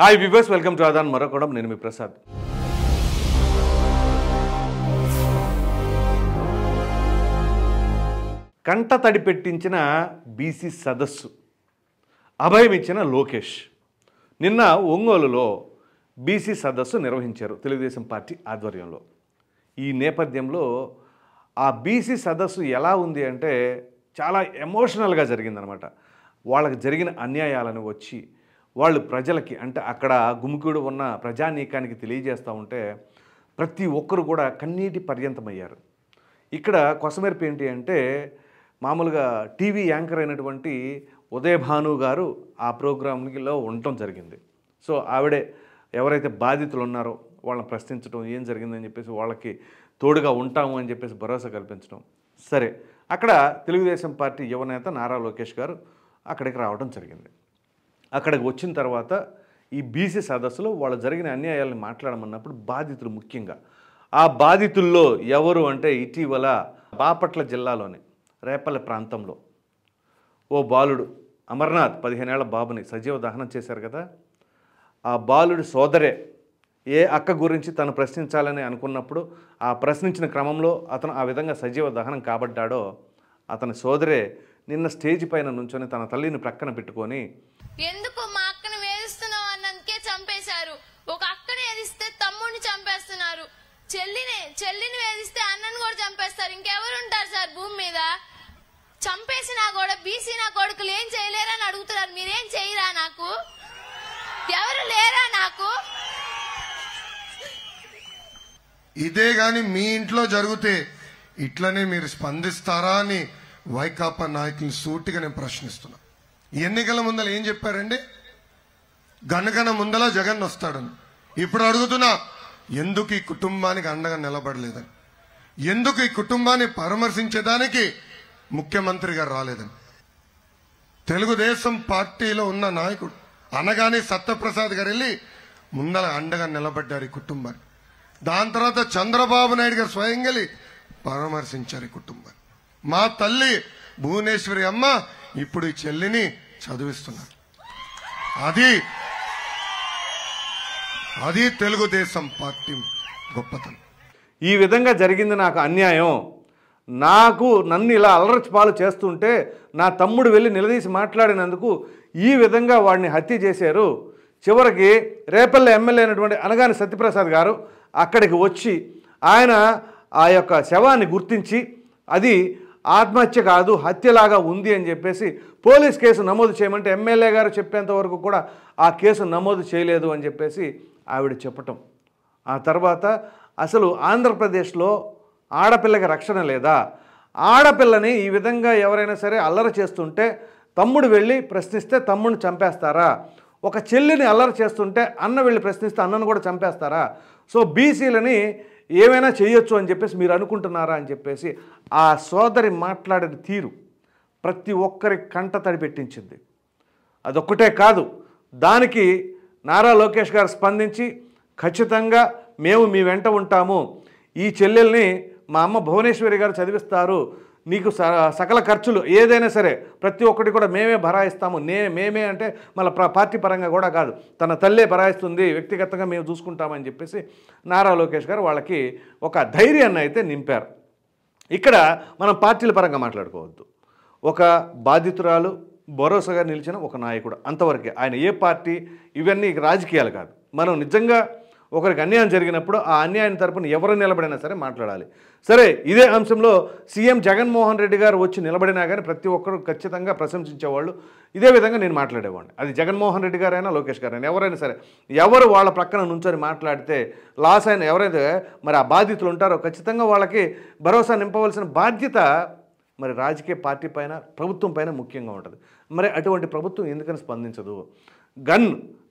hi viewers welcome to ఆదాన్ మరొకడం నేను మీ ప్రసాద్ కంట తడి పెట్టించిన బీసీ సదస్సు అభయం ఇచ్చిన లోకేష్ నిన్న ఒంగోలులో బీసీ సదస్సు నిర్వహించారు తెలుగుదేశం పార్టీ ఆధ్వర్యంలో ఈ నేపథ్యంలో ఆ బీసీ సదస్సు ఎలా ఉంది అంటే చాలా ఎమోషనల్గా జరిగిందనమాట వాళ్ళకి జరిగిన అన్యాయాలను వచ్చి వాళ్ళు ప్రజలకి అంటే అక్కడ గుమికూడు ఉన్న ప్రజానీకానికి తెలియజేస్తూ ఉంటే ప్రతి ఒక్కరు కూడా కన్నీటి పర్యంతమయ్యారు ఇక్కడ కొసమెరుపు ఏంటి అంటే మామూలుగా టీవీ యాంకర్ అయినటువంటి ఉదయ భాను గారు ఆ ప్రోగ్రాంలో ఉండటం జరిగింది సో ఆవిడే ఎవరైతే బాధితులు ఉన్నారో వాళ్ళని ప్రశ్నించడం ఏం జరిగిందని చెప్పేసి వాళ్ళకి తోడుగా ఉంటాము అని చెప్పేసి భరోసా కల్పించడం సరే అక్కడ తెలుగుదేశం పార్టీ యువనేత నారా లోకేష్ గారు అక్కడికి రావడం జరిగింది అక్కడికి వచ్చిన తర్వాత ఈ బీసీ సదస్సులో వాళ్ళు జరిగిన అన్యాయాలను మాట్లాడమన్నప్పుడు బాధితులు ముఖ్యంగా ఆ బాధితుల్లో ఎవరు అంటే ఇటీవల బాపట్ల జిల్లాలోని రేపల్లె ప్రాంతంలో ఓ బాలుడు అమర్నాథ్ పదిహేనేళ్ల బాబుని సజీవ దహనం చేశారు కదా ఆ బాలుడి సోదరే ఏ అక్క గురించి తను ప్రశ్నించాలని అనుకున్నప్పుడు ఆ ప్రశ్నించిన క్రమంలో అతను ఆ విధంగా సజీవ దహనం కాబడ్డాడో అతని సోదరే నిన్న స్టేజ్ పైన నుంచొని తన తల్లిని ప్రక్కన పెట్టుకొని ఎందుకు మా అక్కను వేధిస్తున్నావు అన్నందుకే చంపేశారు ఒక అక్కను వేధిస్తే తమ్ముడిని చంపేస్తున్నారు చెల్లిని చెల్లిని వేధిస్తే అన్నను కూడా చంపేస్తారు ఇంకెవరు ఉంటారు సార్ భూమి మీద చంపేసినా కూడా బీసీ నా కొడుకులు ఏం చేయలేరని అడుగుతున్నారు మీరేం చేయరా నాకు ఎవరు లేరా నాకు ఇదే గాని మీ ఇంట్లో జరిగితే ఇట్లనే మీరు స్పందిస్తారా అని వైకాపా నాయకులు సూటిగా నేను ప్రశ్నిస్తున్నా ఎన్నికల ముందల ఏం చెప్పారండి గనగన ముందల జగన్ వస్తాడని ఇప్పుడు అడుగుతున్నా ఎందుకు ఈ కుటుంబానికి అండగా నిలబడలేదని ఎందుకు ఈ కుటుంబాన్ని పరామర్శించడానికి ముఖ్యమంత్రి గారు రాలేదని తెలుగుదేశం పార్టీలో ఉన్న నాయకుడు అనగానే సత్యప్రసాద్ గారు వెళ్ళి ముందల అండగా నిలబడ్డారు ఈ కుటుంబాన్ని దాని తర్వాత చంద్రబాబు నాయుడు గారు స్వయంగా పరామర్శించారు ఈ కుటుంబాన్ని మా తల్లి భువనేశ్వరి అమ్మ ఇప్పుడు ఈ చెల్లిని చదివిస్తున్నారు అది అది తెలుగుదేశం పార్టీ గొప్పతనం ఈ విధంగా జరిగింది నాకు అన్యాయం నాకు నన్ను ఇలా పాలు చేస్తుంటే నా తమ్ముడు వెళ్ళి నిలదీసి మాట్లాడినందుకు ఈ విధంగా వాడిని హత్య చేశారు చివరికి రేపల్లె ఎమ్మెల్యే అయినటువంటి అనగాని సత్యప్రసాద్ గారు అక్కడికి వచ్చి ఆయన ఆ యొక్క శవాన్ని గుర్తించి అది ఆత్మహత్య కాదు హత్యలాగా ఉంది అని చెప్పేసి పోలీస్ కేసు నమోదు చేయమంటే ఎమ్మెల్యే గారు చెప్పేంత వరకు కూడా ఆ కేసు నమోదు చేయలేదు అని చెప్పేసి ఆవిడ చెప్పటం ఆ తర్వాత అసలు ఆంధ్రప్రదేశ్లో ఆడపిల్లకి రక్షణ లేదా ఆడపిల్లని ఈ విధంగా ఎవరైనా సరే అల్లరి చేస్తుంటే తమ్ముడు వెళ్ళి ప్రశ్నిస్తే తమ్ముడిని చంపేస్తారా ఒక చెల్లిని అల్లరి చేస్తుంటే అన్న వెళ్ళి ప్రశ్నిస్తే అన్నను కూడా చంపేస్తారా సో బీసీలని ఏమైనా చేయొచ్చు అని చెప్పేసి మీరు అనుకుంటున్నారా అని చెప్పేసి ఆ సోదరి మాట్లాడిన తీరు ప్రతి ఒక్కరి కంట తడి పెట్టించింది అదొక్కటే కాదు దానికి నారా లోకేష్ గారు స్పందించి ఖచ్చితంగా మేము మీ వెంట ఉంటాము ఈ చెల్లెల్ని మా అమ్మ భువనేశ్వరి గారు చదివిస్తారు నీకు సకల ఖర్చులు ఏదైనా సరే ప్రతి ఒక్కటి కూడా మేమే భరాయిస్తాము నే మేమే అంటే మళ్ళీ పార్టీ పరంగా కూడా కాదు తన తల్లే భరాయిస్తుంది వ్యక్తిగతంగా మేము చూసుకుంటామని చెప్పేసి నారా లోకేష్ గారు వాళ్ళకి ఒక ధైర్యాన్ని అయితే నింపారు ఇక్కడ మనం పార్టీల పరంగా మాట్లాడుకోవద్దు ఒక బాధితురాలు భరోసాగా నిలిచిన ఒక నాయకుడు అంతవరకే ఆయన ఏ పార్టీ ఇవన్నీ రాజకీయాలు కాదు మనం నిజంగా ఒకరికి అన్యాయం జరిగినప్పుడు ఆ అన్యాయం తరపున ఎవరు నిలబడినా సరే మాట్లాడాలి సరే ఇదే అంశంలో సీఎం జగన్మోహన్ రెడ్డి గారు వచ్చి నిలబడినా కానీ ప్రతి ఒక్కరు ఖచ్చితంగా ప్రశంసించేవాళ్ళు ఇదే విధంగా నేను మాట్లాడేవాడిని అది జగన్మోహన్ రెడ్డి గారైనా లోకేష్ గారైనా ఎవరైనా సరే ఎవరు వాళ్ళ ప్రక్కన నుంచొని మాట్లాడితే లాస్ అయిన ఎవరైతే మరి ఆ బాధితులు ఉంటారో ఖచ్చితంగా వాళ్ళకి భరోసా నింపవలసిన బాధ్యత మరి రాజకీయ పార్టీ పైన ప్రభుత్వం పైన ముఖ్యంగా ఉంటుంది మరి అటువంటి ప్రభుత్వం ఎందుకని స్పందించదు గన్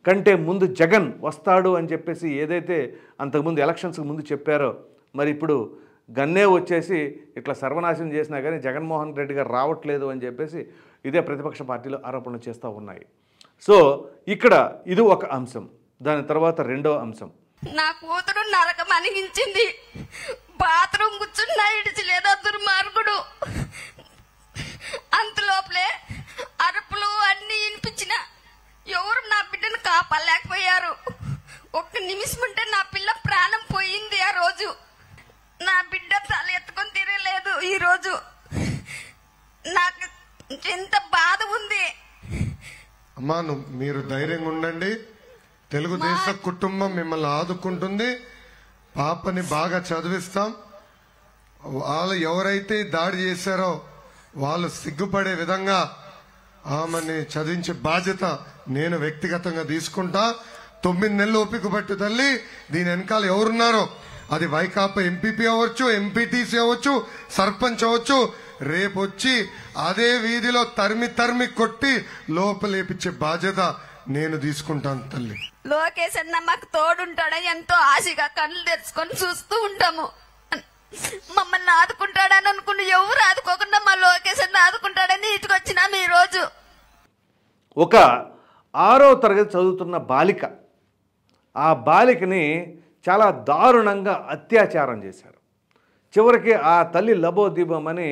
కంటే ముందు జగన్ వస్తాడు అని చెప్పేసి ఏదైతే అంతకుముందు ఎలక్షన్స్కి ముందు చెప్పారో మరి ఇప్పుడు గన్నే వచ్చేసి ఇట్లా సర్వనాశనం చేసినా కానీ జగన్మోహన్ రెడ్డి గారు రావట్లేదు అని చెప్పేసి ఇదే ప్రతిపక్ష పార్టీలు ఆరోపణలు చేస్తూ ఉన్నాయి సో ఇక్కడ ఇది ఒక అంశం దాని తర్వాత రెండో అంశం నా కూతురు నరకం అనిగించింది బాత్రూమ్ కూర్చున్నా ఇడిచి లేదా దుర్మార్గుడు అంతలోపలే అరుపులు అన్ని వినిపించిన ఎవరు నా బిడ్డను కాపాడలేకపోయారు ఒక్క నిమిషం ఉంటే నా పిల్ల ప్రాణం పోయింది ఆ రోజు నా బిడ్డ తల ఎత్తుకొని తిరగలేదు ఈ రోజు నాకు ఎంత బాధ ఉంది అమ్మా మీరు ధైర్యంగా ఉండండి తెలుగుదేశ కుటుంబం మిమ్మల్ని ఆదుకుంటుంది పాపని బాగా చదివిస్తాం వాళ్ళు ఎవరైతే దాడి చేశారో వాళ్ళు సిగ్గుపడే విధంగా ఆమెని చదివించే బాధ్యత నేను వ్యక్తిగతంగా తీసుకుంటా తొమ్మిది నెలలు ఓపిక పట్టి తల్లి దీని వెనకాల ఎవరున్నారో అది వైకాపా ఎంపీపీ అవ్వచ్చు ఎంపీటీసీ అవ్వచ్చు సర్పంచ్ అవ్వచ్చు రేపొచ్చి అదే వీధిలో తరిమి తరిమి కొట్టి లోపలేపించే బాధ్యత నేను తీసుకుంటాను తల్లి లోకేశ్ అన్న మాకు తోడుంటాడని ఎంతో ఆశగా కళ్ళు తెచ్చుకొని చూస్తూ ఉంటాము మమ్మల్ని ఆదుకుంటాడని అనుకుని ఎవరు ఆదుకోకుండా మా లొకేషన్ ఆదుకుంటాడని ఇంటికి మీ రోజు ఒక ఆరో తరగతి చదువుతున్న బాలిక ఆ బాలికని చాలా దారుణంగా అత్యాచారం చేశారు చివరికి ఆ తల్లి లబోదీపం అని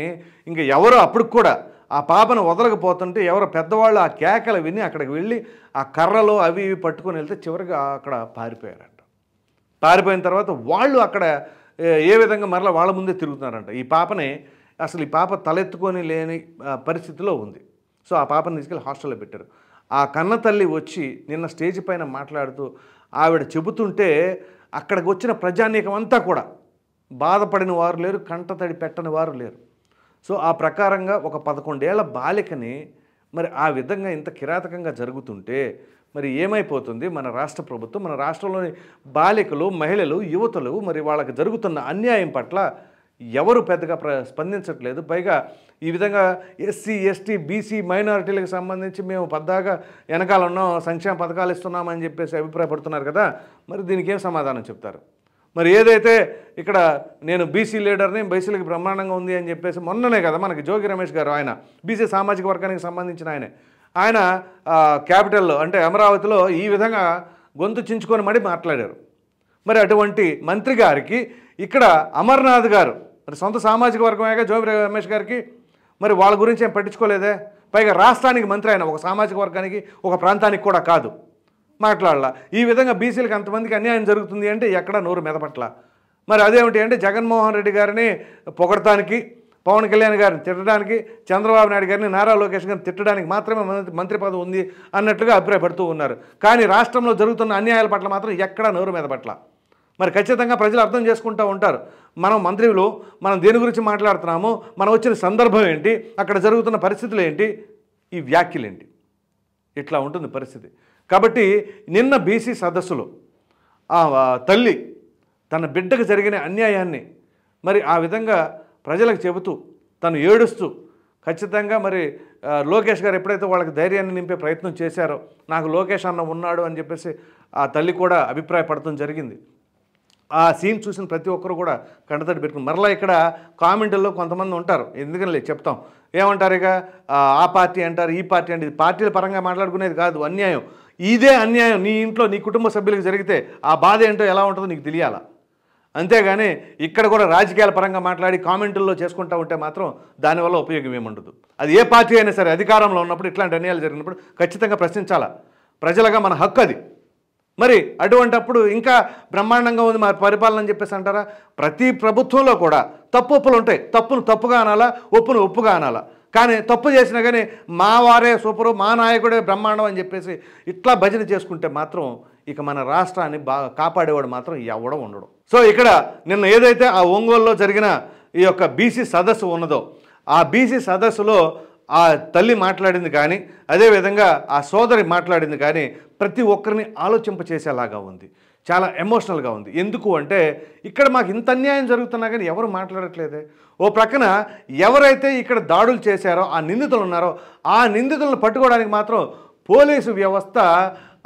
ఇంక ఎవరో అప్పుడు కూడా ఆ పాపను వదలకపోతుంటే ఎవరో పెద్దవాళ్ళు ఆ కేకలు విని అక్కడికి వెళ్ళి ఆ కర్రలు అవి ఇవి పట్టుకొని వెళ్తే చివరికి అక్కడ పారిపోయారంట పారిపోయిన తర్వాత వాళ్ళు అక్కడ ఏ విధంగా మరలా వాళ్ళ ముందే తిరుగుతున్నారంట ఈ పాపనే అసలు ఈ పాప తలెత్తుకొని లేని పరిస్థితిలో ఉంది సో ఆ పాపను తీసుకెళ్ళి హాస్టల్లో పెట్టారు ఆ కన్న తల్లి వచ్చి నిన్న స్టేజ్ పైన మాట్లాడుతూ ఆవిడ చెబుతుంటే అక్కడికి వచ్చిన ప్రజానీకం అంతా కూడా బాధపడిన వారు లేరు కంటతడి పెట్టని వారు లేరు సో ఆ ప్రకారంగా ఒక పదకొండేళ్ల బాలికని మరి ఆ విధంగా ఇంత కిరాతకంగా జరుగుతుంటే మరి ఏమైపోతుంది మన రాష్ట్ర ప్రభుత్వం మన రాష్ట్రంలోని బాలికలు మహిళలు యువతలు మరి వాళ్ళకి జరుగుతున్న అన్యాయం పట్ల ఎవరు పెద్దగా ప్ర స్పందించట్లేదు పైగా ఈ విధంగా ఎస్సీ ఎస్టీ బీసీ మైనారిటీలకు సంబంధించి మేము పెద్దగా వెనకాల ఉన్నాం సంక్షేమ పథకాలు ఇస్తున్నామని చెప్పేసి అభిప్రాయపడుతున్నారు కదా మరి దీనికి ఏం సమాధానం చెప్తారు మరి ఏదైతే ఇక్కడ నేను బీసీ లీడర్ని బీసీలకు బ్రహ్మాండంగా ఉంది అని చెప్పేసి మొన్ననే కదా మనకి జోగి రమేష్ గారు ఆయన బీసీ సామాజిక వర్గానికి సంబంధించిన ఆయనే ఆయన క్యాపిటల్లో అంటే అమరావతిలో ఈ విధంగా గొంతు చించుకొని మడి మాట్లాడారు మరి అటువంటి మంత్రి గారికి ఇక్కడ అమర్నాథ్ గారు మరి సొంత సామాజిక వర్గమేగా జోబి రమేష్ గారికి మరి వాళ్ళ గురించి ఏం పట్టించుకోలేదే పైగా రాష్ట్రానికి మంత్రి ఆయన ఒక సామాజిక వర్గానికి ఒక ప్రాంతానికి కూడా కాదు మాట్లాడాల ఈ విధంగా బీసీలకు అంతమందికి అన్యాయం జరుగుతుంది అంటే ఎక్కడ నోరు మెదపట్ల మరి అదేమిటి అంటే జగన్మోహన్ రెడ్డి గారిని పొగడటానికి పవన్ కళ్యాణ్ గారిని తిట్టడానికి చంద్రబాబు నాయుడు గారిని నారా లోకేష్ గారిని తిట్టడానికి మాత్రమే మంత్రి పదవి ఉంది అన్నట్లుగా అభిప్రాయపడుతూ ఉన్నారు కానీ రాష్ట్రంలో జరుగుతున్న అన్యాయాల పట్ల మాత్రం ఎక్కడా నోరు మీద పట్ల మరి ఖచ్చితంగా ప్రజలు అర్థం చేసుకుంటూ ఉంటారు మనం మంత్రులు మనం దేని గురించి మాట్లాడుతున్నాము మనం వచ్చిన సందర్భం ఏంటి అక్కడ జరుగుతున్న పరిస్థితులు ఏంటి ఈ వ్యాఖ్యలు ఏంటి ఇట్లా ఉంటుంది పరిస్థితి కాబట్టి నిన్న బీసీ సదస్సులో ఆ తల్లి తన బిడ్డకు జరిగిన అన్యాయాన్ని మరి ఆ విధంగా ప్రజలకు చెబుతూ తను ఏడుస్తూ ఖచ్చితంగా మరి లోకేష్ గారు ఎప్పుడైతే వాళ్ళకి ధైర్యాన్ని నింపే ప్రయత్నం చేశారో నాకు లోకేష్ అన్న ఉన్నాడు అని చెప్పేసి ఆ తల్లి కూడా అభిప్రాయపడటం జరిగింది ఆ సీన్ చూసిన ప్రతి ఒక్కరు కూడా కంటతడి పెట్టుకుని మరలా ఇక్కడ కామెంట్లో కొంతమంది ఉంటారు ఎందుకని లేదు చెప్తాం ఏమంటారు ఇక ఆ పార్టీ అంటారు ఈ పార్టీ అంటే పార్టీల పరంగా మాట్లాడుకునేది కాదు అన్యాయం ఇదే అన్యాయం నీ ఇంట్లో నీ కుటుంబ సభ్యులకు జరిగితే ఆ బాధ ఏంటో ఎలా ఉంటుందో నీకు తెలియాలా అంతేగాని ఇక్కడ కూడా రాజకీయాల పరంగా మాట్లాడి కామెంటుల్లో చేసుకుంటూ ఉంటే మాత్రం దానివల్ల ఉపయోగం ఏముండదు అది ఏ పార్టీ అయినా సరే అధికారంలో ఉన్నప్పుడు ఇట్లాంటి అన్యాయాలు జరిగినప్పుడు ఖచ్చితంగా ప్రశ్నించాలా ప్రజలుగా మన హక్కు అది మరి అటువంటప్పుడు ఇంకా బ్రహ్మాండంగా ఉంది మా పరిపాలన అని చెప్పేసి అంటారా ప్రతి ప్రభుత్వంలో కూడా తప్పు ఒప్పులు ఉంటాయి తప్పును తప్పుగా అనాలా ఒప్పును ఒప్పుగా అనాలా కానీ తప్పు చేసినా కానీ మా వారే సూపరు మా నాయకుడే బ్రహ్మాండం అని చెప్పేసి ఇట్లా భజన చేసుకుంటే మాత్రం ఇక మన రాష్ట్రాన్ని బా కాపాడేవాడు మాత్రం ఎవడ ఉండడు సో ఇక్కడ నిన్న ఏదైతే ఆ ఒంగోలులో జరిగిన ఈ యొక్క బీసీ సదస్సు ఉన్నదో ఆ బీసీ సదస్సులో ఆ తల్లి మాట్లాడింది కానీ అదేవిధంగా ఆ సోదరి మాట్లాడింది కానీ ప్రతి ఒక్కరిని ఆలోచింపచేసేలాగా ఉంది చాలా ఎమోషనల్గా ఉంది ఎందుకు అంటే ఇక్కడ మాకు ఇంత అన్యాయం జరుగుతున్నా కానీ ఎవరు మాట్లాడట్లేదే ఓ ప్రక్కన ఎవరైతే ఇక్కడ దాడులు చేశారో ఆ నిందితులు ఉన్నారో ఆ నిందితులను పట్టుకోవడానికి మాత్రం పోలీసు వ్యవస్థ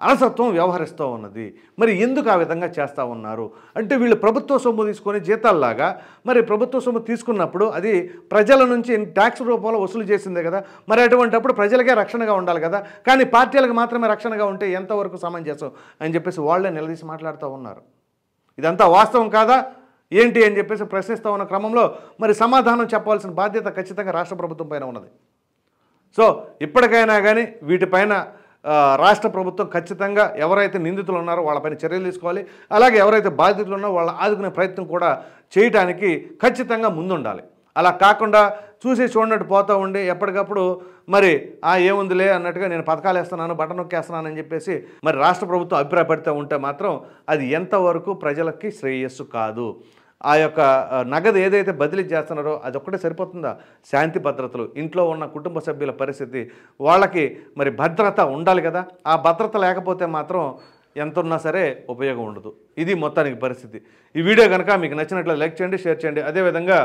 అలసత్వం వ్యవహరిస్తూ ఉన్నది మరి ఎందుకు ఆ విధంగా చేస్తూ ఉన్నారు అంటే వీళ్ళు ప్రభుత్వ సొమ్ము తీసుకొని జీతాల్లాగా మరి ప్రభుత్వ సొమ్ము తీసుకున్నప్పుడు అది ప్రజల నుంచి ట్యాక్స్ రూపంలో వసూలు చేసిందే కదా మరి అటువంటిప్పుడు ప్రజలకే రక్షణగా ఉండాలి కదా కానీ పార్టీలకు మాత్రమే రక్షణగా ఉంటే ఎంతవరకు సమంజసం అని చెప్పేసి వాళ్ళే నిలదీసి మాట్లాడుతూ ఉన్నారు ఇదంతా వాస్తవం కాదా ఏంటి అని చెప్పేసి ప్రశ్నిస్తూ ఉన్న క్రమంలో మరి సమాధానం చెప్పాల్సిన బాధ్యత ఖచ్చితంగా రాష్ట్ర ప్రభుత్వం పైన ఉన్నది సో ఇప్పటికైనా కానీ వీటిపైన రాష్ట్ర ప్రభుత్వం ఖచ్చితంగా ఎవరైతే నిందితులు ఉన్నారో వాళ్ళపైన చర్యలు తీసుకోవాలి అలాగే ఎవరైతే బాధితులు ఉన్నారో వాళ్ళ ఆదుకునే ప్రయత్నం కూడా చేయటానికి ఖచ్చితంగా ముందుండాలి అలా కాకుండా చూసి చూడనట్టు పోతూ ఉండి ఎప్పటికప్పుడు మరి ఆ ఏముందిలే అన్నట్టుగా నేను పథకాలు వేస్తున్నాను బటన్ నొక్కేస్తున్నాను అని చెప్పేసి మరి రాష్ట్ర ప్రభుత్వం అభిప్రాయపడుతూ ఉంటే మాత్రం అది ఎంతవరకు ప్రజలకి శ్రేయస్సు కాదు ఆ యొక్క నగదు ఏదైతే బదిలీ చేస్తున్నారో అది ఒక్కటే సరిపోతుందా శాంతి భద్రతలు ఇంట్లో ఉన్న కుటుంబ సభ్యుల పరిస్థితి వాళ్ళకి మరి భద్రత ఉండాలి కదా ఆ భద్రత లేకపోతే మాత్రం ఎంత ఉన్నా సరే ఉపయోగం ఉండదు ఇది మొత్తానికి పరిస్థితి ఈ వీడియో కనుక మీకు నచ్చినట్లు లైక్ చేయండి షేర్ చేయండి అదేవిధంగా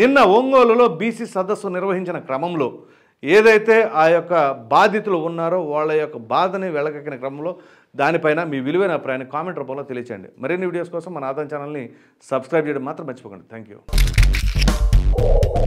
నిన్న ఒంగోలులో బీసీ సదస్సు నిర్వహించిన క్రమంలో ఏదైతే ఆ యొక్క బాధితులు ఉన్నారో వాళ్ళ యొక్క బాధని వెళ్ళగక్కిన క్రమంలో దానిపైన మీ విలువైన అభిప్రాయాన్ని కామెంట్ రూపంలో తెలియచేయండి మరిన్ని వీడియోస్ కోసం మన ఆదాయం ఛానల్ని సబ్స్క్రైబ్ చేయడం మాత్రం మర్చిపోకండి థ్యాంక్ యూ